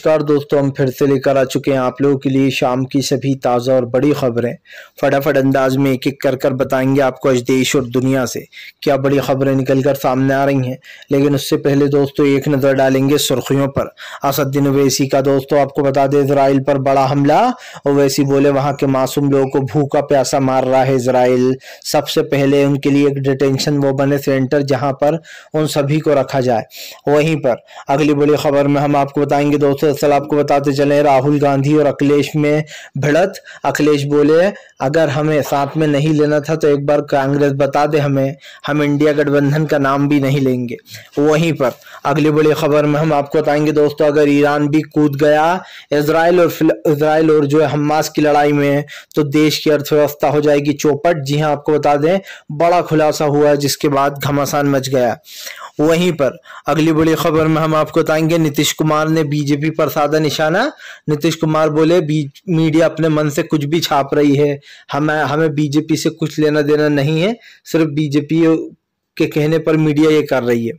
नमस्कार दोस्तों हम फिर से लेकर आ चुके हैं आप लोगों के लिए शाम की सभी ताज़ा और बड़ी खबरें फटाफट अंदाज में एक एक कर कर बताएंगे आपको आज देश और दुनिया से क्या बड़ी खबरें निकलकर सामने आ रही हैं लेकिन उससे पहले दोस्तों एक नज़र डालेंगे सुर्खियों पर असद्दीन अवैसी का दोस्तों आपको बता दें इसराइल पर बड़ा हमला ओवैसी बोले वहाँ के मासूम लोगों को भूखा प्यासा मार रहा है इसराइल सबसे पहले उनके लिए एक डिटेंशन वो बने सेंटर जहाँ पर उन सभी को रखा जाए वहीं पर अगली बड़ी खबर में हम आपको बताएंगे दोस्तों दरअसल आपको बताते चले राहुल गांधी और अखिलेश में भिड़त अखिलेश बोले अगर हमें साथ में नहीं लेना था तो एक बार कांग्रेस बता दे हमें हम इंडिया गठबंधन का नाम भी नहीं लेंगे वहीं पर अगली बड़ी खबर में हम आपको बताएंगे दोस्तों अगर ईरान भी कूद गया इसराइल और इसराइल और जो है हमास की लड़ाई में तो देश की अर्थव्यवस्था हो जाएगी चौपट जी हाँ आपको बता दें बड़ा खुलासा हुआ जिसके बाद घमासान मच गया वहीं पर अगली बड़ी खबर में हम आपको बताएंगे नीतीश कुमार ने बीजेपी पर साधा निशाना नीतीश कुमार बोले मीडिया अपने मन से कुछ भी छाप रही है हमें हमें बीजेपी से कुछ लेना देना नहीं है सिर्फ बीजेपी के कहने पर मीडिया ये कर रही है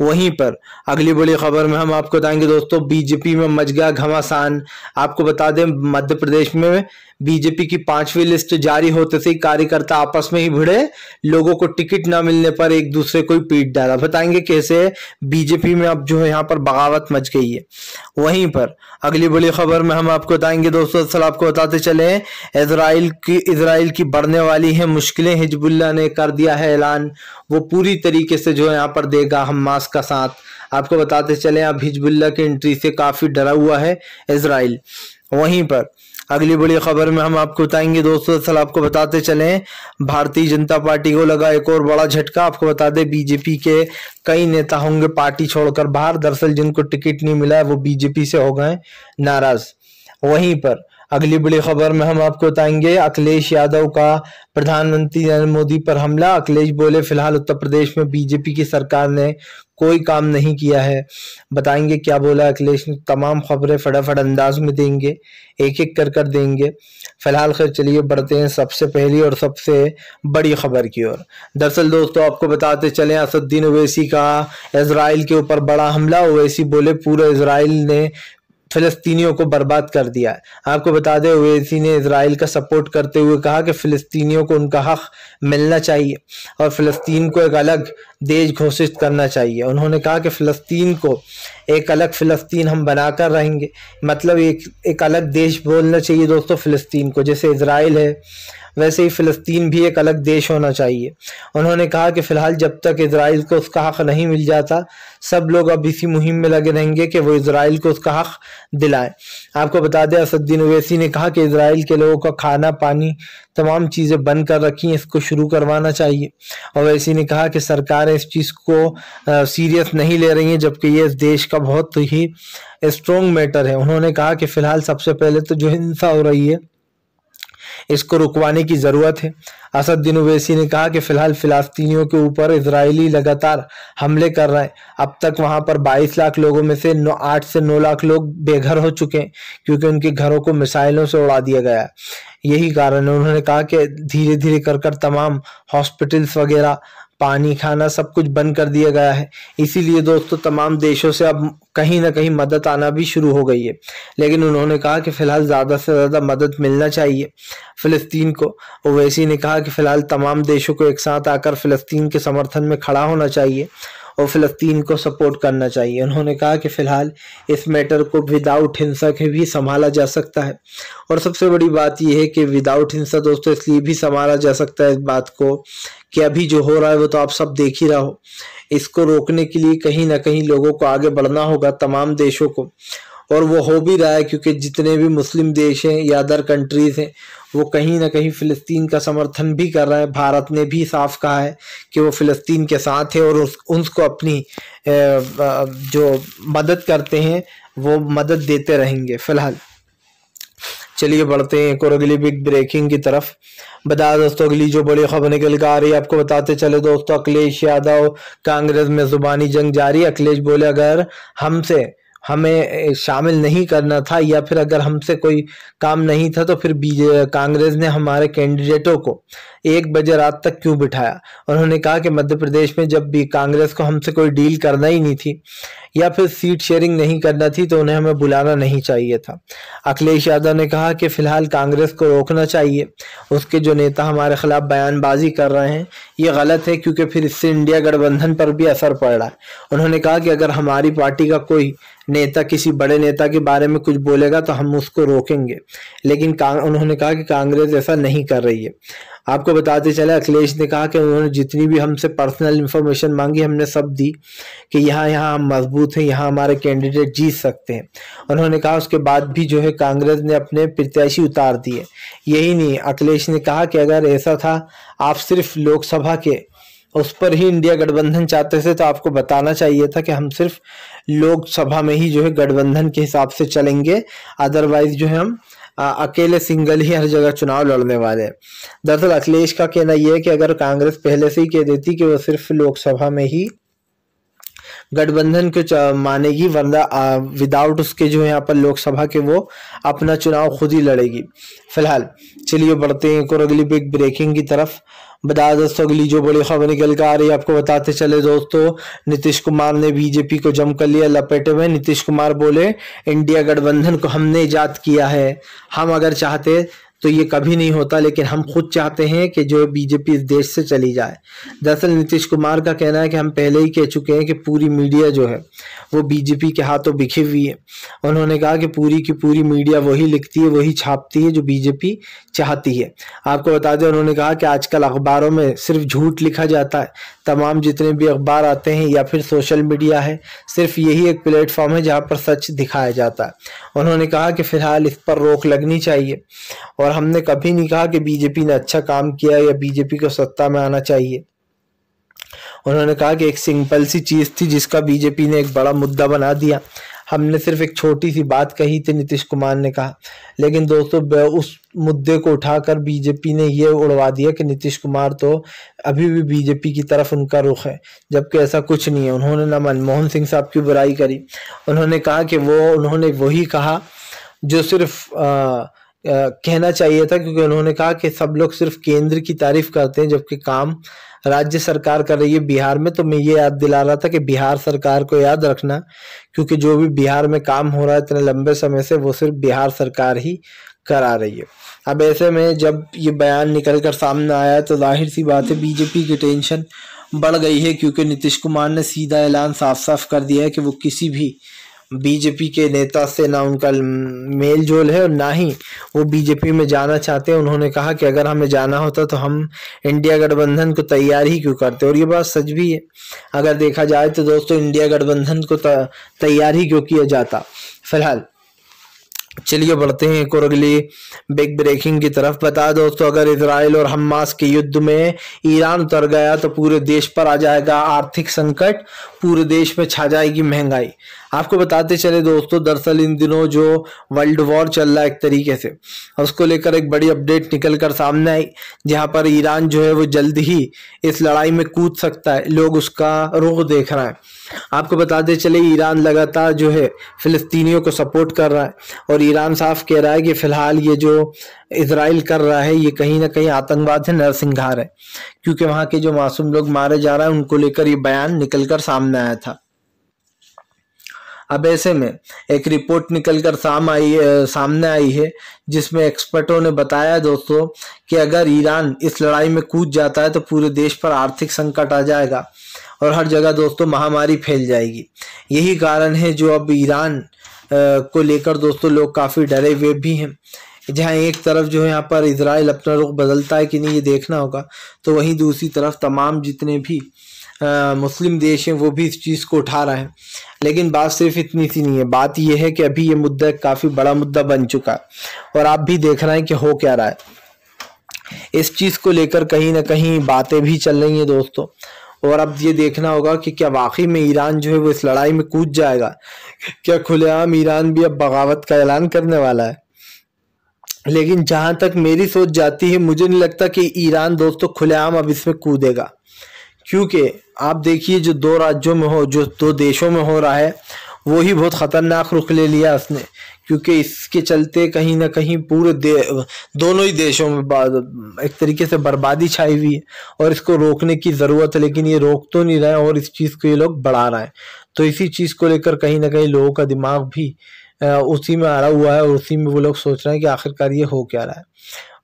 वहीं पर अगली बड़ी खबर में हम आपको बताएंगे दोस्तों बीजेपी में मच गया घमासान आपको बता दें मध्य प्रदेश में बीजेपी की पांचवी लिस्ट जारी होते से कार्यकर्ता आपस में ही भिड़े लोगों को टिकट ना मिलने पर एक दूसरे को ही पीट डाला बताएंगे कैसे बीजेपी में अब जो है यहाँ पर बगावत मच गई है वहीं पर अगली बड़ी खबर में हम आपको बताएंगे दोस्तों असल आपको बताते चले इसराइल की इसराइल की बढ़ने वाली है मुश्किलें हिजबुल्ला ने कर दिया है ऐलान वो पूरी तरीके से जो है यहाँ पर देगा मास्क का साथ आपको बताते चले आप हिजबुल्ला की एंट्री से काफ़ी डरा हुआ है इसराइल वहीं पर अगली बड़ी खबर में हम आपको बताएंगे दोस्तों असल आपको बताते चले भारतीय जनता पार्टी को लगा एक और बड़ा झटका आपको बता दें बीजेपी के कई नेता होंगे पार्टी छोड़कर बाहर दरअसल जिनको टिकट नहीं मिला है वो बीजेपी से हो गए नाराज वहीं पर अगली बड़ी खबर में हम आपको बताएंगे अखिलेश यादव का प्रधानमंत्री नरेंद्र मोदी पर हमला अखिलेश बोले फिलहाल उत्तर प्रदेश में बीजेपी की सरकार ने कोई काम नहीं किया है बताएंगे क्या बोला अखिलेश ने तमाम खबरें फटाफट अंदाज में देंगे एक एक कर कर देंगे फिलहाल खैर चलिए बढ़ते हैं सबसे पहली और सबसे बड़ी खबर की ओर दरअसल दोस्तों आपको बताते चले असद्दीन ओवैसी का इसराइल के ऊपर बड़ा हमला ओवैसी बोले पूरे इसराइल ने फिलिस्तीनियों को बर्बाद कर दिया है आपको बताते हुए इसी ने इसराइल का सपोर्ट करते हुए कहा कि फ़िलिस्तीनियों को उनका हक़ मिलना चाहिए और फ़िलिस्तीन को एक अलग देश घोषित करना चाहिए उन्होंने कहा कि फ़िलिस्तीन को एक अलग फ़िलिस्तीन हम बनाकर रहेंगे मतलब एक एक अलग देश बोलना चाहिए दोस्तों फ़िलिस्तीन को जैसे इसराइल है वैसे ही फ़िलिस्तीन भी एक अलग देश होना चाहिए उन्होंने कहा कि फ़िलहाल जब तक इसराइल को उसका हक़ नहीं मिल जाता सब लोग अब इसी मुहिम में लगे रहेंगे कि वो इसराइल को उसका हक़ दिलाएं आपको बता दें असद्दीन अवैसी ने कहा कि इसराइल के लोगों का खाना पानी तमाम चीज़ें बंद कर रखी इसको शुरू करवाना चाहिए अवैसी ने कहा कि सरकारें इस चीज़ को सीरियस नहीं ले रही हैं जबकि ये इस देश का बहुत ही स्ट्रॉन्ग मैटर है उन्होंने कहा कि फ़िलहाल सबसे पहले तो जो हिंसा हो रही है इसको रुकवाने की ज़रूरत है असद उवैसी ने कहा कि फ़िलहाल फ़िलास्तीनियों के ऊपर इसराइली लगातार हमले कर रहे हैं अब तक वहां पर 22 लाख लोगों में से 8 से 9 लाख लोग बेघर हो चुके हैं क्योंकि उनके घरों को मिसाइलों से उड़ा दिया गया है यही कारण है उन्होंने कहा कि धीरे धीरे कर कर तमाम हॉस्पिटल्स वगैरह पानी खाना सब कुछ बंद कर दिया गया है इसीलिए दोस्तों तमाम देशों से अब कहीं ना कहीं मदद आना भी शुरू हो गई है लेकिन उन्होंने कहा कि फ़िलहाल ज़्यादा से ज़्यादा मदद मिलना चाहिए फ़िलिस्तीन को ओवैसी ने कहा कि फ़िलहाल तमाम देशों को एक साथ आकर फ़िलिस्तीन के समर्थन में खड़ा होना चाहिए और फ़लस्तीन को सपोर्ट करना चाहिए उन्होंने कहा कि फ़िलहाल इस मैटर को विदाउट हिंसा के भी संभाला जा सकता है और सबसे बड़ी बात यह है कि विदाउट हिंसा दोस्तों इसलिए भी संभाला जा सकता है इस बात को कि अभी जो हो रहा है वो तो आप सब देख ही रहा हो इसको रोकने के लिए कहीं ना कहीं लोगों को आगे बढ़ना होगा तमाम देशों को और वो हो भी रहा है क्योंकि जितने भी मुस्लिम देश हैं या अदर कंट्रीज़ हैं वो कहीं ना कहीं फ़िलिस्तीन का समर्थन भी कर रहा है भारत ने भी साफ कहा है कि वो फ़िलिस्तीन के साथ है और उस उनको अपनी जो मदद करते हैं वो मदद देते रहेंगे फ़िलहाल चलिए बढ़ते हैं एक और अगली बिग ब्रेकिंग की तरफ बता दोस्तों अगली जो बड़ी खबर निकल कर आ रही है आपको बताते चले दोस्तों अखिलेश यादव कांग्रेस में जुबानी जंग जारी अखिलेश बोले अगर हमसे हमें शामिल नहीं करना था या फिर अगर हमसे कोई काम नहीं था तो फिर कांग्रेस ने हमारे कैंडिडेटों को एक बजे रात तक क्यों बिठाया उन्होंने कहा कि मध्य प्रदेश में जब भी कांग्रेस को हमसे कोई डील करना ही नहीं थी या फिर सीट शेयरिंग नहीं करना थी तो उन्हें हमें बुलाना नहीं चाहिए था अखिलेश यादव ने कहा कि फिलहाल कांग्रेस को रोकना चाहिए उसके जो नेता हमारे खिलाफ बयानबाजी कर रहे हैं ये गलत है क्योंकि फिर इससे इंडिया गठबंधन पर भी असर पड़ रहा है उन्होंने कहा कि अगर हमारी पार्टी का कोई नेता किसी बड़े नेता के बारे में कुछ बोलेगा तो हम उसको रोकेंगे लेकिन उन्होंने कहा कि कांग्रेस ऐसा नहीं कर रही है आपको बताते चले अखिलेश ने कहा कि उन्होंने जितनी भी हमसे पर्सनल इन्फॉर्मेशन मांगी हमने सब दी कि यहाँ यहाँ हम मजबूत हैं यहाँ हमारे कैंडिडेट जीत सकते हैं उन्होंने कहा उसके बाद भी जो है कांग्रेस ने अपने प्रत्याशी उतार दिए यही नहीं अखिलेश ने कहा कि अगर ऐसा था आप सिर्फ लोकसभा के उस पर ही इंडिया गठबंधन चाहते थे तो आपको बताना चाहिए था कि हम सिर्फ लोकसभा में ही जो है गठबंधन के हिसाब से चलेंगे अदरवाइज जो है हम अकेले सिंगल ही हर जगह चुनाव लड़ने वाले दरअसल अखिलेश का कहना यह है कि अगर कांग्रेस पहले से ही कह देती कि वो सिर्फ लोकसभा में ही गठबंधन को मानेगी वरना विदाउट उसके जो यहाँ पर लोकसभा के वो अपना चुनाव खुद ही लड़ेगी फिलहाल चलिए बढ़ते हैं एक और अगली बिग ब्रेकिंग की तरफ बता दोस्तों अगली जो बड़ी खबर निकल कर आ रही है आपको बताते चले दोस्तों नीतीश कुमार ने बीजेपी को जम कर लिया लपेटे में नीतीश कुमार बोले इंडिया गठबंधन को हमने ईजाद किया है हम अगर चाहते तो ये कभी नहीं होता लेकिन हम खुद चाहते हैं कि जो बीजेपी इस देश से चली जाए दरअसल नीतीश कुमार का कहना है कि हम पहले ही कह चुके हैं कि पूरी मीडिया जो है वो बीजेपी के हाथों बिखी हुई है उन्होंने कहा कि पूरी की पूरी मीडिया वही लिखती है वही छापती है जो बीजेपी चाहती है आपको बता दें उन्होंने कहा कि आजकल अखबारों में सिर्फ झूठ लिखा जाता है तमाम जितने भी अखबार आते हैं या फिर सोशल मीडिया है सिर्फ यही एक प्लेटफॉर्म है जहाँ पर सच दिखाया जाता है उन्होंने कहा कि फिलहाल इस पर रोक लगनी चाहिए और हमने कभी नहीं कहा कि बीजेपी ने अच्छा काम किया या बीजेपी को सत्ता में आना चाहिए उन्होंने कहा कि एक सिंपल सी चीज़ थी जिसका बीजेपी ने एक बड़ा मुद्दा बना दिया हमने सिर्फ एक छोटी सी बात कही थी नीतीश कुमार ने कहा लेकिन दोस्तों उस मुद्दे को उठाकर बीजेपी ने यह उड़वा दिया कि नीतीश कुमार तो अभी भी बीजेपी की तरफ उनका रुख है जबकि ऐसा कुछ नहीं है उन्होंने ना मनमोहन सिंह साहब की बुराई करी उन्होंने कहा कि वो उन्होंने वही कहा जो सिर्फ आ, कहना चाहिए था क्योंकि उन्होंने कहा कि सब लोग सिर्फ केंद्र की तारीफ करते हैं जबकि काम राज्य सरकार कर रही है बिहार में तो मैं ये याद दिला रहा था कि बिहार सरकार को याद रखना क्योंकि जो भी बिहार में काम हो रहा है इतने लंबे समय से वो सिर्फ बिहार सरकार ही करा रही है अब ऐसे में जब ये बयान निकल कर सामने आया तो जाहिर सी बात है बीजेपी की टेंशन बढ़ गई है क्योंकि नीतीश कुमार ने सीधा ऐलान साफ साफ कर दिया है कि वो किसी भी बीजेपी के नेता से ना उनका मेल जोल है और ना ही वो बीजेपी में जाना चाहते हैं उन्होंने कहा कि अगर हमें जाना होता तो हम इंडिया गठबंधन को तैयार ही क्यों करते और ये बात सच भी है अगर देखा जाए तो दोस्तों इंडिया गठबंधन को तैयार ही क्यों किया जाता फिलहाल चलिए बढ़ते हैं एक और अगली बिग ब्रेकिंग की तरफ बता दोस्तों अगर इसराइल और हमास के युद्ध में ईरान उतर गया तो पूरे देश पर आ जाएगा आर्थिक संकट पूरे देश में छा जाएगी महंगाई आपको बताते चले दोस्तों दरअसल इन दिनों जो वर्ल्ड वॉर चल रहा है एक तरीके से उसको लेकर एक बड़ी अपडेट निकल कर सामने आई जहाँ पर ईरान जो है वो जल्द ही इस लड़ाई में कूद सकता है लोग उसका रुख देख रहे हैं आपको बताते चले ईरान लगातार जो है फिलिस्तीनियों को सपोर्ट कर रहा है और ईरान साफ कह रहा है कि फिलहाल ये जो इसराइल कर रहा है ये कहीं ना कहीं आतंकवाद है नरसिंहार है क्योंकि वहाँ के जो मासूम लोग मारे जा रहे हैं उनको लेकर ये बयान निकल कर सामने आया था अब ऐसे में एक रिपोर्ट निकलकर साम आई सामने आई है जिसमें एक्सपर्टों ने बताया दोस्तों कि अगर ईरान इस लड़ाई में कूद जाता है तो पूरे देश पर आर्थिक संकट आ जाएगा और हर जगह दोस्तों महामारी फैल जाएगी यही कारण है जो अब ईरान को लेकर दोस्तों लोग काफ़ी डरे हुए भी हैं जहाँ एक तरफ जो है यहाँ पर इसराइल अपना रुख बदलता है कि नहीं ये देखना होगा तो वहीं दूसरी तरफ तमाम जितने भी मुस्लिम देश हैं वो भी इस चीज़ को उठा रहे हैं लेकिन बात सिर्फ इतनी सी नहीं है बात यह है कि अभी ये मुद्दा काफ़ी बड़ा मुद्दा बन चुका है और आप भी देख रहे हैं कि हो क्या रहा है इस चीज़ को लेकर कहीं ना कहीं बातें भी चल रही हैं दोस्तों और अब ये देखना होगा कि क्या वाकई में ईरान जो है वो इस लड़ाई में कूद जाएगा क्या खुलेआम ईरान भी अब बगावत का ऐलान करने वाला है लेकिन जहां तक मेरी सोच जाती है मुझे नहीं लगता कि ईरान दोस्तों खुलेआम अब इसमें कूदेगा क्योंकि आप देखिए जो दो राज्यों में हो जो दो देशों में हो रहा है वो ही बहुत ख़तरनाक रुख ले लिया उसने क्योंकि इसके चलते कहीं ना कहीं पूरे दे दोनों ही देशों में एक तरीके से बर्बादी छाई हुई है और इसको रोकने की ज़रूरत है लेकिन ये रोक तो नहीं रहे और इस चीज़ को ये लोग बढ़ा रहे हैं तो इसी चीज़ को लेकर कहीं ना कहीं लोगों का दिमाग भी उसी में आ रहा हुआ है और उसी में वो लोग सोच रहे हैं कि आखिरकार ये हो क्या रहा है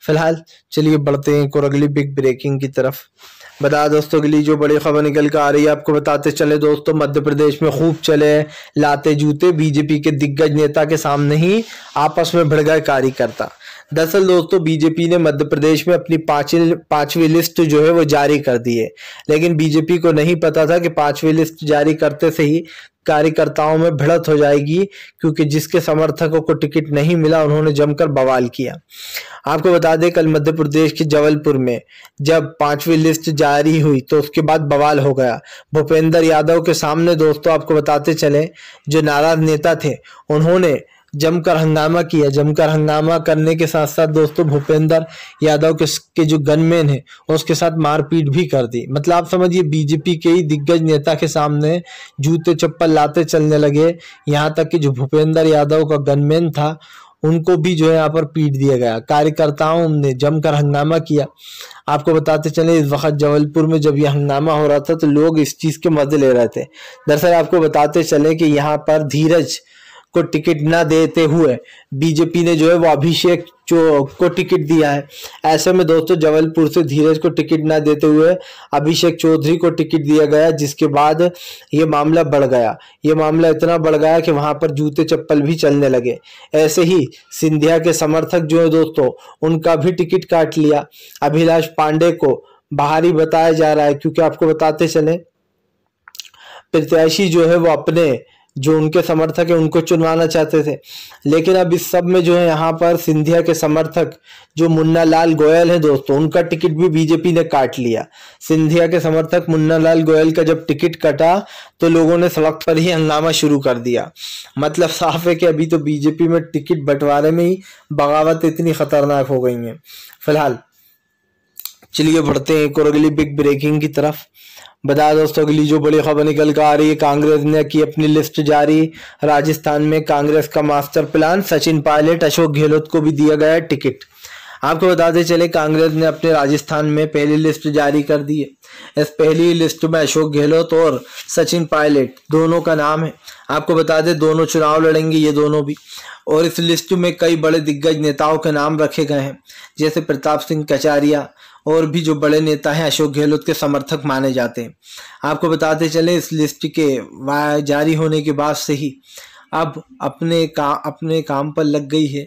फिलहाल चलिए बढ़ते हैं एक और अगली बिग ब्रेकिंग की तरफ बता दोस्तों के लिए जो बड़ी खबर निकल कर आ रही है आपको बताते चले दोस्तों मध्य प्रदेश में खूब चले लाते जूते बीजेपी के दिग्गज नेता के सामने ही आपस में गए कार्यकर्ता दरअसल दोस्तों बीजेपी ने मध्य प्रदेश में अपनी पांचवी पांचवी लिस्ट जो है वो जारी कर दी है लेकिन बीजेपी को नहीं पता था कि पांचवी लिस्ट जारी करते से ही कार्यकर्ताओं में भिड़त हो जाएगी क्योंकि जिसके समर्थकों को टिकट नहीं मिला उन्होंने जमकर बवाल किया आपको बता दें कल मध्य प्रदेश के जबलपुर में जब पांचवी लिस्ट जारी हुई तो उसके बाद बवाल हो गया भूपेंद्र यादव के सामने दोस्तों आपको बताते चले जो नाराज नेता थे उन्होंने जमकर हंगामा किया जमकर हंगामा करने के साथ साथ दोस्तों भूपेंद्र यादव के जो गनमैन है उसके साथ मारपीट भी कर दी मतलब आप समझिए बीजेपी के ही दिग्गज नेता के सामने जूते चप्पल लाते चलने लगे यहाँ तक कि जो भूपेंद्र यादव का गनमैन था उनको भी जो है यहाँ पर पीट दिया गया कार्यकर्ताओं ने जमकर हंगामा किया आपको बताते चले इस वक्त जबलपुर में जब यह हंगामा हो रहा था तो लोग इस चीज़ के मज़े ले रहे थे दरअसल आपको बताते चले कि यहाँ पर धीरज को टिकट ना देते हुए बीजेपी ने जो है वो अभिषेक जो को टिकट दिया है ऐसे में दोस्तों जबलपुर से धीरज को टिकट ना देते हुए अभिषेक चौधरी को टिकट दिया गया जिसके बाद ये मामला बढ़ गया ये मामला इतना बढ़ गया कि वहां पर जूते चप्पल भी चलने लगे ऐसे ही सिंधिया के समर्थक जो है दोस्तों उनका भी टिकट काट लिया अभिलाष पांडे को बाहरी बताया जा रहा है क्योंकि आपको बताते चले प्रत्याशी जो है वो अपने जो उनके समर्थक है उनको चुनवाना चाहते थे लेकिन अब इस सब में जो है यहाँ पर सिंधिया के समर्थक जो मुन्ना लाल गोयल है दोस्तों उनका टिकट भी बीजेपी ने काट लिया सिंधिया के समर्थक मुन्ना लाल गोयल का जब टिकट कटा तो लोगों ने सड़क पर ही हंगामा शुरू कर दिया मतलब साफ है कि अभी तो बीजेपी में टिकट बंटवारे में ही बगावत इतनी खतरनाक हो गई है फिलहाल चलिए बढ़ते हैं एक और अगली बिग ब्रेकिंग की तरफ बता दोस्तों अगली जो बड़ी खबर निकल कर आ रही है कांग्रेस ने की अपनी लिस्ट जारी राजस्थान में कांग्रेस का मास्टर प्लान सचिन पायलट अशोक गहलोत को भी दिया गया टिकट आपको बताते चले कांग्रेस ने अपने राजस्थान में पहली लिस्ट जारी कर दी है इस पहली लिस्ट में अशोक गहलोत और सचिन पायलट दोनों का नाम है आपको बता दें दोनों चुनाव लड़ेंगे ये दोनों भी और इस लिस्ट में कई बड़े दिग्गज नेताओं के नाम रखे गए हैं जैसे प्रताप सिंह कचारिया और भी जो बड़े नेता हैं अशोक गहलोत के समर्थक माने जाते हैं आपको बताते चले इस लिस्ट के जारी होने के बाद से ही अब अपने का अपने काम पर लग गई है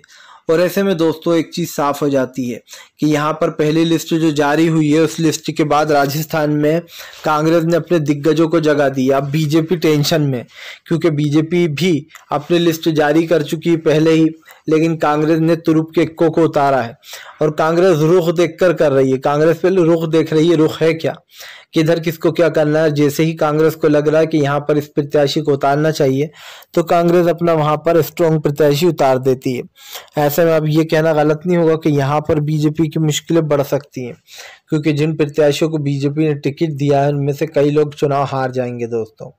और ऐसे में दोस्तों एक चीज़ साफ हो जाती है कि यहाँ पर पहली लिस्ट जो जारी हुई है उस लिस्ट के बाद राजस्थान में कांग्रेस ने अपने दिग्गजों को जगा दी अब बीजेपी टेंशन में क्योंकि बीजेपी भी अपनी लिस्ट जारी कर चुकी है पहले ही लेकिन कांग्रेस ने तुरुप के इक्को को उतारा है और कांग्रेस रुख देख कर कर रही है कांग्रेस पहले रुख देख रही है रुख है क्या किधर किसको क्या करना है जैसे ही कांग्रेस को लग रहा है कि यहाँ पर इस प्रत्याशी को उतारना चाहिए तो कांग्रेस अपना वहाँ पर स्ट्रॉन्ग प्रत्याशी उतार देती है ऐसे में अब ये कहना गलत नहीं होगा कि यहाँ पर बीजेपी की मुश्किलें बढ़ सकती हैं क्योंकि जिन प्रत्याशियों को बीजेपी ने टिकट दिया है उनमें से कई लोग चुनाव हार जाएंगे दोस्तों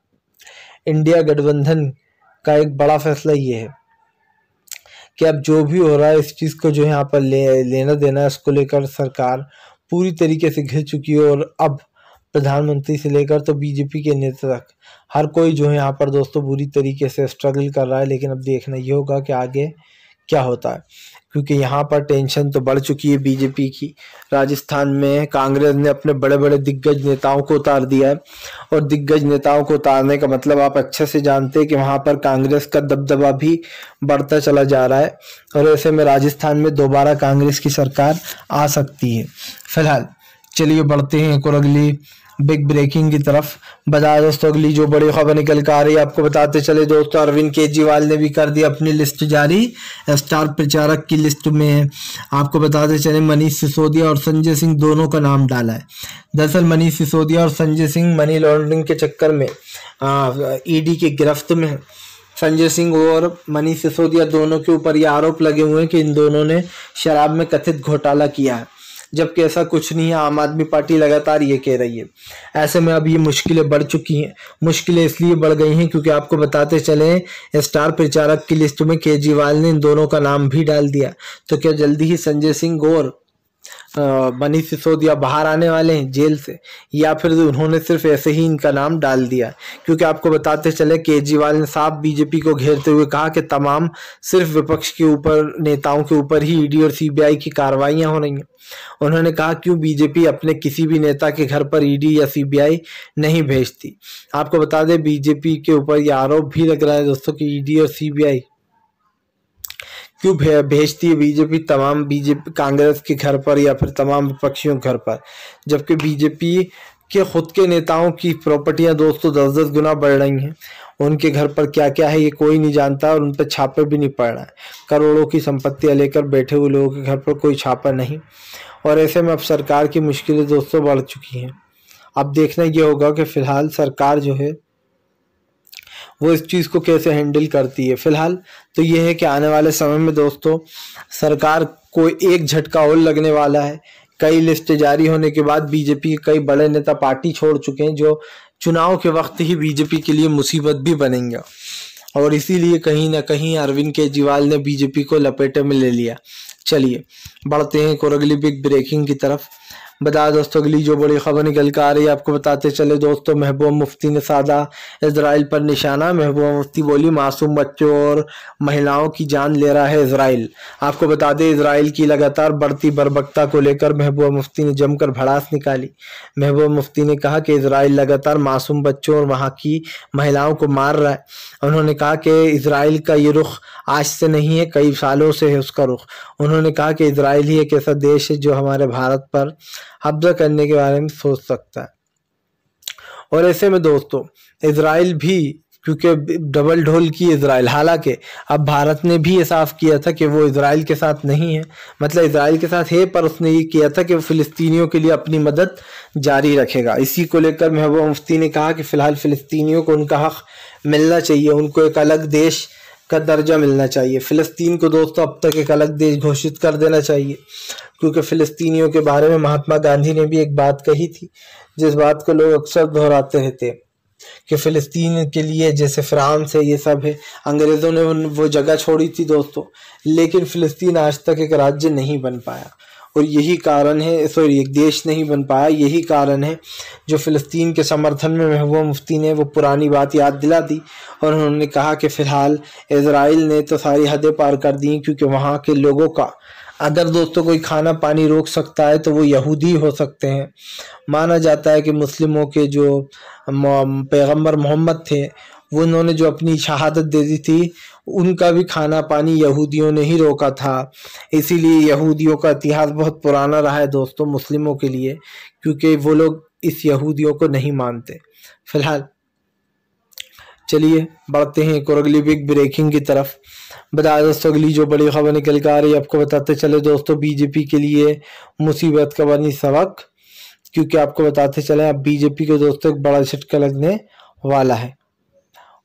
इंडिया गठबंधन का एक बड़ा फैसला ये है कि अब जो भी हो रहा है इस चीज़ को जो यहाँ पर ले लेना देना है उसको लेकर सरकार पूरी तरीके से घिर चुकी है और अब प्रधानमंत्री से लेकर तो बीजेपी के नेता तक हर कोई जो है यहाँ पर दोस्तों बुरी तरीके से स्ट्रगल कर रहा है लेकिन अब देखना ये होगा कि आगे क्या होता है क्योंकि यहाँ पर टेंशन तो बढ़ चुकी है बीजेपी की राजस्थान में कांग्रेस ने अपने बड़े बड़े दिग्गज नेताओं को उतार दिया है और दिग्गज नेताओं को उतारने का मतलब आप अच्छे से जानते हैं कि वहाँ पर कांग्रेस का दबदबा भी बढ़ता चला जा रहा है और ऐसे में राजस्थान में दोबारा कांग्रेस की सरकार आ सकती है फिलहाल चलिए बढ़ते हैं एक और अगली बिग ब्रेकिंग की तरफ बताया दोस्तों अगली जो बड़ी खबर निकल कर आ रही है आपको बताते चले दोस्तों अरविंद केजरीवाल ने भी कर दी अपनी लिस्ट जारी स्टार प्रचारक की लिस्ट में आपको बताते चले मनीष सिसोदिया और संजय सिंह दोनों का नाम डाला है दरअसल मनीष सिसोदिया और संजय सिंह मनी लॉन्ड्रिंग के चक्कर में ईडी की गिरफ्त में संजय सिंह और मनीष सिसोदिया दोनों के ऊपर ये आरोप लगे हुए हैं कि इन दोनों ने शराब में कथित घोटाला किया है जबकि ऐसा कुछ नहीं है आम आदमी पार्टी लगातार ये कह रही है ऐसे में अब ये मुश्किलें बढ़ चुकी हैं मुश्किलें इसलिए बढ़ गई हैं क्योंकि आपको बताते चले स्टार प्रचारक की लिस्ट में केजरीवाल ने इन दोनों का नाम भी डाल दिया तो क्या जल्दी ही संजय सिंह गौर मनीष सिसोदिया बाहर आने वाले हैं जेल से या फिर तो उन्होंने सिर्फ ऐसे ही इनका नाम डाल दिया क्योंकि आपको बताते चले केजरीवाल ने साफ बीजेपी को घेरते हुए कहा कि तमाम सिर्फ विपक्ष के ऊपर नेताओं के ऊपर ही ईडी और सीबीआई की कार्रवाइयाँ हो रही हैं उन्होंने कहा क्यों बीजेपी अपने किसी भी नेता के घर पर ईडी या सीबीआई नहीं भेजती आपको बता दें बीजेपी के ऊपर ये आरोप भी लग रहा है दोस्तों कि ईडी और सीबीआई क्यों भेजती है बीजेपी तमाम बीजेपी कांग्रेस के घर पर या फिर तमाम विपक्षियों के घर पर जबकि बीजेपी के खुद के नेताओं की प्रॉपर्टियां दोस्तों दस दस गुना बढ़ रही हैं उनके घर पर क्या क्या है ये कोई नहीं जानता और उन पर छापे भी नहीं पड़ रहा है करोड़ों की संपत्तियां लेकर बैठे हुए लोगों के घर पर कोई छापा नहीं और ऐसे में अब सरकार की मुश्किलें दोस्तों बढ़ चुकी हैं अब देखना यह होगा कि फिलहाल सरकार जो है वो इस चीज़ को कैसे हैंडल करती है फिलहाल तो ये है कि आने वाले समय में दोस्तों सरकार को एक झटका और लगने वाला है कई लिस्ट जारी होने के बाद बीजेपी के कई बड़े नेता पार्टी छोड़ चुके हैं जो चुनाव के वक्त ही बीजेपी के लिए मुसीबत भी बनेंगे और इसीलिए कहीं ना कहीं अरविंद केजरीवाल ने बीजेपी को लपेटे में ले लिया चलिए बढ़ते हैं और अगली बिग ब्रेकिंग की तरफ बता दोस्तों अगली जो बड़ी खबर निकल कर आ रही है आपको बताते चले दोस्तों महबूबा मुफ्ती ने साधा इसराइल पर निशाना महबूबा मुफ्ती बोली मासूम बच्चों और महिलाओं की जान ले रहा है इसराइल आपको बता दें इसराइल की लगातार बढ़ती बर्बकता को लेकर महबूबा मुफ्ती ने जमकर भड़ास निकाली महबूबा मुफ्ती ने कहा कि इसराइल लगातार मासूम बच्चों और वहाँ की महिलाओं को मार रहा है उन्होंने कहा कि इसराइल का ये रुख आज से नहीं है कई सालों से है उसका रुख उन्होंने कहा कि इसराइल ही एक ऐसा देश है जो हमारे भारत पर कब्जा करने के बारे में सोच सकता है और ऐसे में दोस्तों इसराइल भी क्योंकि डबल ढोल की इसराइल हालांकि अब भारत ने भी एहसास साफ किया था कि वो इसराइल के साथ नहीं है मतलब इसराइल के साथ है पर उसने ये किया था कि वो फ़िलिस्तीनियों के लिए अपनी मदद जारी रखेगा इसी को लेकर महबूबा मुफ्ती ने कहा कि फ़िलहाल फ़िलिस्तीनियों को उनका हक़ मिलना चाहिए उनको एक अलग देश का दर्जा मिलना चाहिए फ़िलिस्तीन को दोस्तों अब तक एक अलग देश घोषित कर देना चाहिए क्योंकि फ़िलिस्तीनियों के बारे में महात्मा गांधी ने भी एक बात कही थी जिस बात को लोग अक्सर दोहराते रहते हैं कि फ़िलिस्तीन के लिए जैसे फ्रांस है ये सब है अंग्रेज़ों ने वो जगह छोड़ी थी दोस्तों लेकिन फ़िलिस्तीन आज तक एक राज्य नहीं बन पाया और यही कारण है सॉरी एक देश नहीं बन पाया यही कारण है जो फ़िलिस्तीन के समर्थन में महबूबा मुफ्ती ने वो पुरानी बात याद दिला दी और उन्होंने कहा कि फ़िलहाल इसराइल ने तो सारी हदें पार कर दी क्योंकि वहाँ के लोगों का अगर दोस्तों कोई खाना पानी रोक सकता है तो वो यहूदी हो सकते हैं माना जाता है कि मुस्लिमों के जो पैगंबर मोहम्मद थे वो उन्होंने जो अपनी शहादत दे दी थी उनका भी खाना पानी यहूदियों ने ही रोका था इसीलिए यहूदियों का इतिहास बहुत पुराना रहा है दोस्तों मुस्लिमों के लिए क्योंकि वो लोग इस यहूदियों को नहीं मानते फिलहाल चलिए बढ़ते हैं एक और अगली बिग ब्रेकिंग की तरफ बता दोस्तों अगली जो बड़ी खबर निकल कर आ रही है आपको बताते चले दोस्तों बीजेपी के लिए मुसीबत का बनी सबक क्योंकि आपको बताते चले अब बीजेपी के दोस्तों एक बड़ा झटका लगने वाला है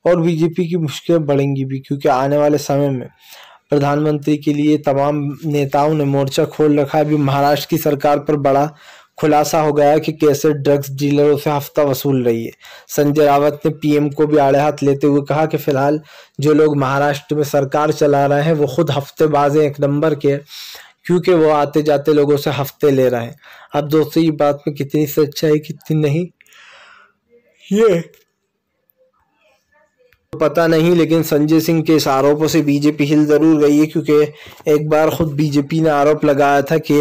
और बीजेपी की मुश्किलें बढ़ेंगी भी क्योंकि आने वाले समय में प्रधानमंत्री के लिए तमाम नेताओं ने मोर्चा खोल रखा है अभी महाराष्ट्र की सरकार पर बड़ा खुलासा हो गया कि कैसे ड्रग्स डीलरों से हफ्ता वसूल रही है संजय रावत ने पीएम को भी आड़े हाथ लेते हुए कहा कि फिलहाल जो लोग महाराष्ट्र में सरकार चला रहे हैं वो खुद हफ्तेबाज एक नंबर के क्योंकि वो आते जाते लोगों से हफ्ते ले रहे हैं अब दोस्तों ये बात में कितनी सच्चाई कितनी नहीं ये पता नहीं लेकिन संजय सिंह के इस आरोपों से बीजेपी हिल जरूर गई है क्योंकि एक बार खुद बीजेपी ने आरोप लगाया था कि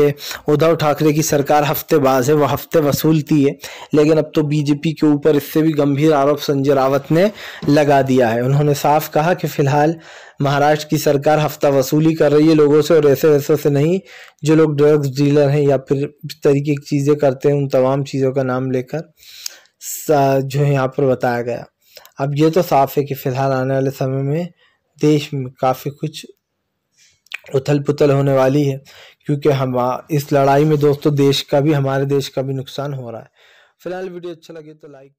उद्धव ठाकरे की सरकार हफ्तेबाज है वह हफ्ते वसूलती है लेकिन अब तो बीजेपी के ऊपर इससे भी गंभीर आरोप संजय रावत ने लगा दिया है उन्होंने साफ कहा कि फिलहाल महाराष्ट्र की सरकार हफ्ता वसूली कर रही है लोगों से और ऐसे वैसे से नहीं जो लोग ड्रग्स डीलर हैं या फिर तरीके की चीज़ें करते हैं उन तमाम चीज़ों का नाम लेकर जो है यहाँ पर बताया गया अब ये तो साफ है कि फ़िलहाल आने वाले समय में देश में काफ़ी कुछ उथल पुथल होने वाली है क्योंकि हम इस लड़ाई में दोस्तों देश का भी हमारे देश का भी नुकसान हो रहा है फिलहाल वीडियो अच्छा लगे तो लाइक